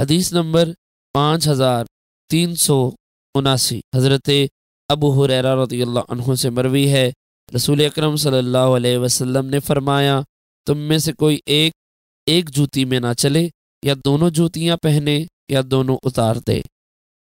हदीस नंबर पाँच हज़ार तीन सौ उनासी हज़रत अबू हुरैरा रती से मरवी है रसूल अकरम सल्लल्लाहु अलैहि वसल्लम ने फरमाया तुम में से कोई एक एक जूती में ना चले या दोनों जूतियाँ पहने या दोनों उतार दे